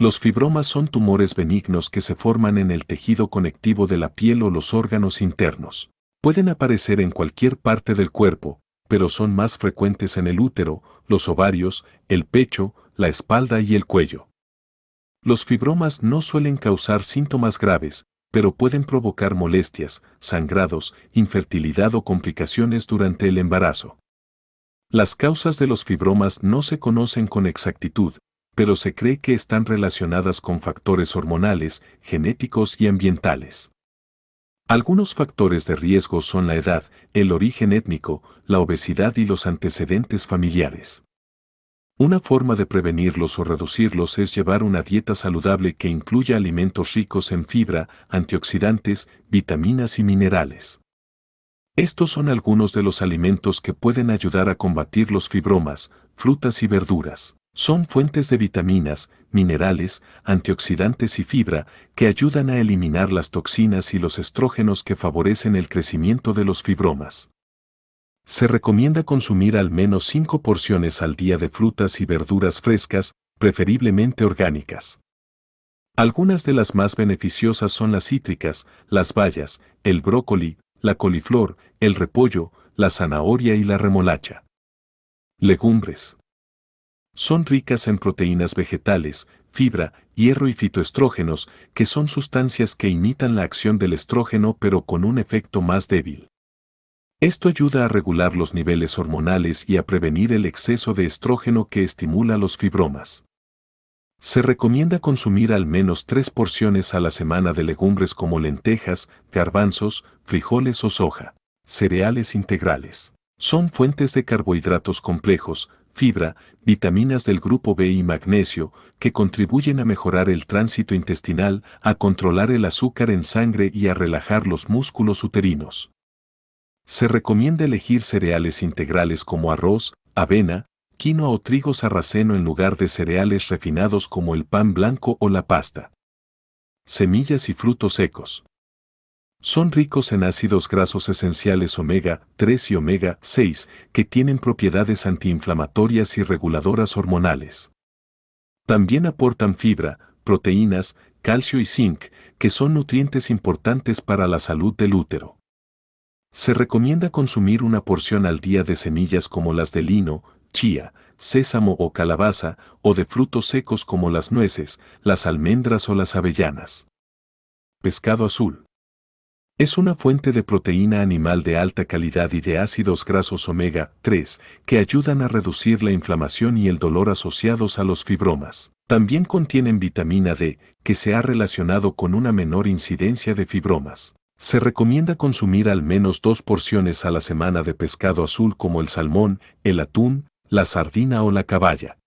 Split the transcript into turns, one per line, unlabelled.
Los fibromas son tumores benignos que se forman en el tejido conectivo de la piel o los órganos internos. Pueden aparecer en cualquier parte del cuerpo, pero son más frecuentes en el útero, los ovarios, el pecho, la espalda y el cuello. Los fibromas no suelen causar síntomas graves, pero pueden provocar molestias, sangrados, infertilidad o complicaciones durante el embarazo. Las causas de los fibromas no se conocen con exactitud, pero se cree que están relacionadas con factores hormonales, genéticos y ambientales. Algunos factores de riesgo son la edad, el origen étnico, la obesidad y los antecedentes familiares. Una forma de prevenirlos o reducirlos es llevar una dieta saludable que incluya alimentos ricos en fibra, antioxidantes, vitaminas y minerales. Estos son algunos de los alimentos que pueden ayudar a combatir los fibromas, frutas y verduras. Son fuentes de vitaminas, minerales, antioxidantes y fibra que ayudan a eliminar las toxinas y los estrógenos que favorecen el crecimiento de los fibromas. Se recomienda consumir al menos 5 porciones al día de frutas y verduras frescas, preferiblemente orgánicas. Algunas de las más beneficiosas son las cítricas, las bayas, el brócoli, la coliflor, el repollo, la zanahoria y la remolacha. Legumbres. Son ricas en proteínas vegetales, fibra, hierro y fitoestrógenos, que son sustancias que imitan la acción del estrógeno pero con un efecto más débil. Esto ayuda a regular los niveles hormonales y a prevenir el exceso de estrógeno que estimula los fibromas. Se recomienda consumir al menos tres porciones a la semana de legumbres como lentejas, garbanzos, frijoles o soja. Cereales integrales. Son fuentes de carbohidratos complejos, fibra, vitaminas del grupo B y magnesio, que contribuyen a mejorar el tránsito intestinal, a controlar el azúcar en sangre y a relajar los músculos uterinos. Se recomienda elegir cereales integrales como arroz, avena, quinoa o trigo sarraceno en lugar de cereales refinados como el pan blanco o la pasta. Semillas y frutos secos. Son ricos en ácidos grasos esenciales omega 3 y omega 6, que tienen propiedades antiinflamatorias y reguladoras hormonales. También aportan fibra, proteínas, calcio y zinc, que son nutrientes importantes para la salud del útero. Se recomienda consumir una porción al día de semillas como las de lino, chía, sésamo o calabaza, o de frutos secos como las nueces, las almendras o las avellanas. Pescado azul. Es una fuente de proteína animal de alta calidad y de ácidos grasos omega 3 que ayudan a reducir la inflamación y el dolor asociados a los fibromas. También contienen vitamina D, que se ha relacionado con una menor incidencia de fibromas. Se recomienda consumir al menos dos porciones a la semana de pescado azul como el salmón, el atún, la sardina o la caballa.